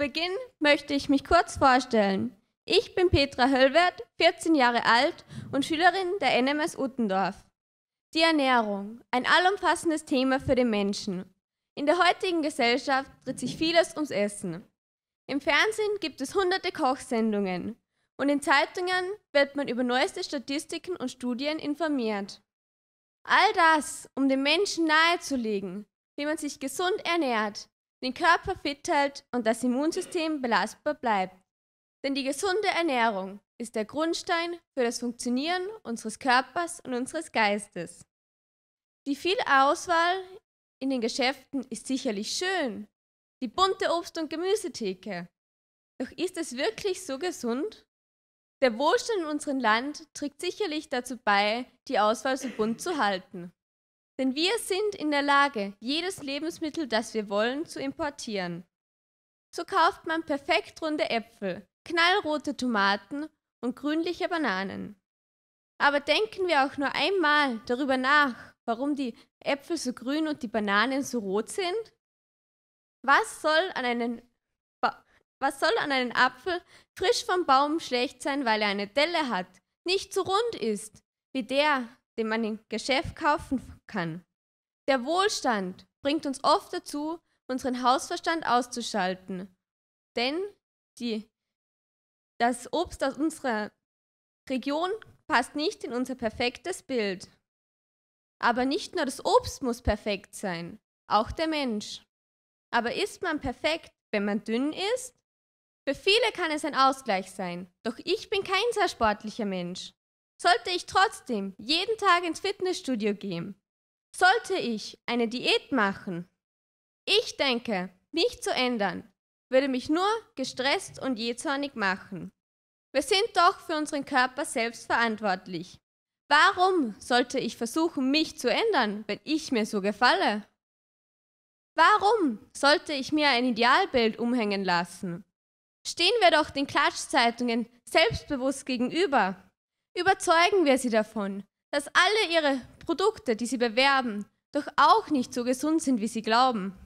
Beginn möchte ich mich kurz vorstellen. Ich bin Petra Höllwert, 14 Jahre alt und Schülerin der NMS Uttendorf. Die Ernährung, ein allumfassendes Thema für den Menschen. In der heutigen Gesellschaft dreht sich vieles ums Essen. Im Fernsehen gibt es hunderte Kochsendungen und in Zeitungen wird man über neueste Statistiken und Studien informiert. All das, um den Menschen nahezulegen, wie man sich gesund ernährt, den Körper fit hält und das Immunsystem belastbar bleibt. Denn die gesunde Ernährung ist der Grundstein für das Funktionieren unseres Körpers und unseres Geistes. Die viel Auswahl in den Geschäften ist sicherlich schön, die bunte Obst- und Gemüsetheke. Doch ist es wirklich so gesund? Der Wohlstand in unserem Land trägt sicherlich dazu bei, die Auswahl so bunt zu halten. Denn wir sind in der Lage, jedes Lebensmittel, das wir wollen, zu importieren. So kauft man perfekt runde Äpfel, knallrote Tomaten und grünliche Bananen. Aber denken wir auch nur einmal darüber nach, warum die Äpfel so grün und die Bananen so rot sind? Was soll an einem ba was soll an einem Apfel frisch vom Baum schlecht sein, weil er eine Delle hat, nicht so rund ist, wie der, den man im Geschäft kaufen kann. Der Wohlstand bringt uns oft dazu, unseren Hausverstand auszuschalten. Denn die, das Obst aus unserer Region passt nicht in unser perfektes Bild. Aber nicht nur das Obst muss perfekt sein, auch der Mensch. Aber ist man perfekt, wenn man dünn ist? Für viele kann es ein Ausgleich sein, doch ich bin kein sehr sportlicher Mensch. Sollte ich trotzdem jeden Tag ins Fitnessstudio gehen? Sollte ich eine Diät machen? Ich denke, mich zu ändern, würde mich nur gestresst und jähzornig machen. Wir sind doch für unseren Körper selbst verantwortlich. Warum sollte ich versuchen, mich zu ändern, wenn ich mir so gefalle? Warum sollte ich mir ein Idealbild umhängen lassen? Stehen wir doch den Klatschzeitungen selbstbewusst gegenüber Überzeugen wir sie davon, dass alle ihre Produkte, die sie bewerben, doch auch nicht so gesund sind, wie sie glauben.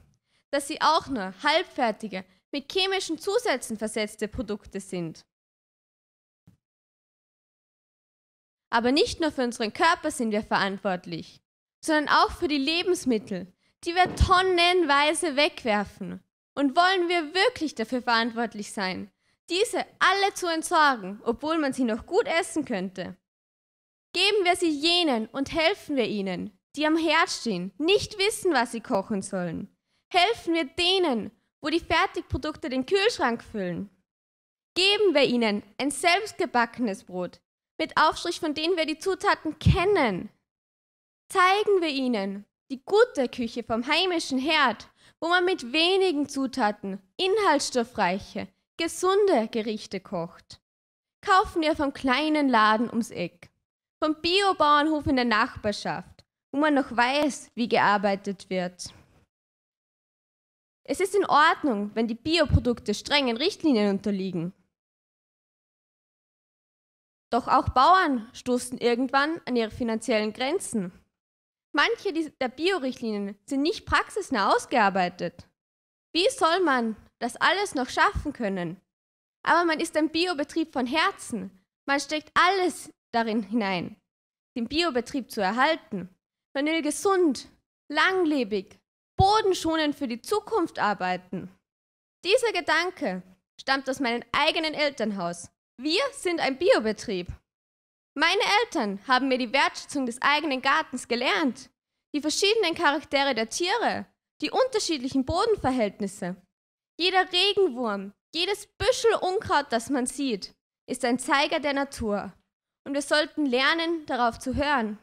Dass sie auch nur halbfertige, mit chemischen Zusätzen versetzte Produkte sind. Aber nicht nur für unseren Körper sind wir verantwortlich, sondern auch für die Lebensmittel, die wir tonnenweise wegwerfen. Und wollen wir wirklich dafür verantwortlich sein, diese alle zu entsorgen, obwohl man sie noch gut essen könnte. Geben wir sie jenen und helfen wir ihnen, die am Herd stehen, nicht wissen, was sie kochen sollen. Helfen wir denen, wo die Fertigprodukte den Kühlschrank füllen. Geben wir ihnen ein selbstgebackenes Brot mit Aufstrich, von denen wir die Zutaten kennen. Zeigen wir ihnen die gute Küche vom heimischen Herd, wo man mit wenigen Zutaten inhaltsstoffreiche, gesunde Gerichte kocht. Kaufen wir vom kleinen Laden ums Eck, vom Biobauernhof in der Nachbarschaft, wo man noch weiß, wie gearbeitet wird. Es ist in Ordnung, wenn die Bioprodukte strengen Richtlinien unterliegen. Doch auch Bauern stoßen irgendwann an ihre finanziellen Grenzen. Manche der Biorichtlinien sind nicht praxisnah ausgearbeitet. Wie soll man das alles noch schaffen können. Aber man ist ein Biobetrieb von Herzen. Man steckt alles darin hinein, den Biobetrieb zu erhalten. Man will gesund, langlebig, bodenschonend für die Zukunft arbeiten. Dieser Gedanke stammt aus meinem eigenen Elternhaus. Wir sind ein Biobetrieb. Meine Eltern haben mir die Wertschätzung des eigenen Gartens gelernt, die verschiedenen Charaktere der Tiere, die unterschiedlichen Bodenverhältnisse jeder Regenwurm, jedes Büschel Unkraut, das man sieht, ist ein Zeiger der Natur. Und wir sollten lernen, darauf zu hören.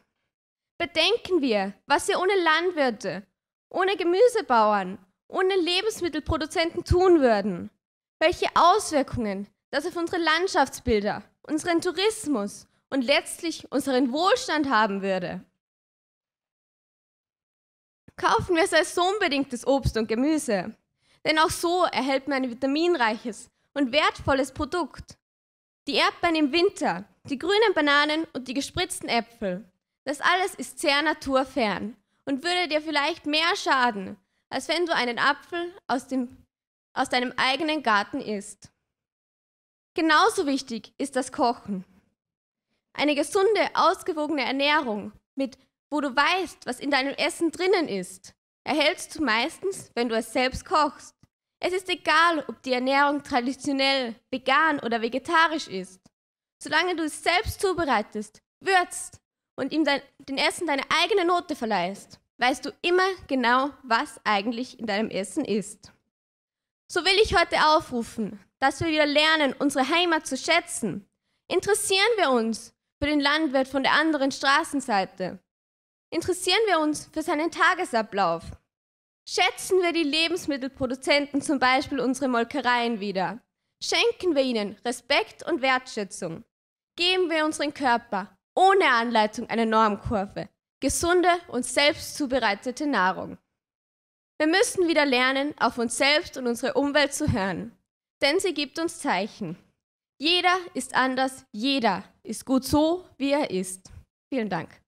Bedenken wir, was wir ohne Landwirte, ohne Gemüsebauern, ohne Lebensmittelproduzenten tun würden. Welche Auswirkungen das auf unsere Landschaftsbilder, unseren Tourismus und letztlich unseren Wohlstand haben würde. Kaufen wir also Obst und Gemüse. Denn auch so erhält man ein vitaminreiches und wertvolles Produkt. Die Erdbeeren im Winter, die grünen Bananen und die gespritzten Äpfel. Das alles ist sehr naturfern und würde dir vielleicht mehr schaden, als wenn du einen Apfel aus, dem, aus deinem eigenen Garten isst. Genauso wichtig ist das Kochen. Eine gesunde, ausgewogene Ernährung, mit wo du weißt, was in deinem Essen drinnen ist, erhältst du meistens, wenn du es selbst kochst. Es ist egal, ob die Ernährung traditionell, vegan oder vegetarisch ist. Solange du es selbst zubereitest, würzt und ihm dein, dem Essen deine eigene Note verleihst, weißt du immer genau, was eigentlich in deinem Essen ist. So will ich heute aufrufen, dass wir wieder lernen, unsere Heimat zu schätzen. Interessieren wir uns für den Landwirt von der anderen Straßenseite. Interessieren wir uns für seinen Tagesablauf. Schätzen wir die Lebensmittelproduzenten zum Beispiel unsere Molkereien wieder. Schenken wir ihnen Respekt und Wertschätzung. Geben wir unseren Körper ohne Anleitung eine Normkurve, gesunde und selbst zubereitete Nahrung. Wir müssen wieder lernen, auf uns selbst und unsere Umwelt zu hören, denn sie gibt uns Zeichen. Jeder ist anders, jeder ist gut so, wie er ist. Vielen Dank.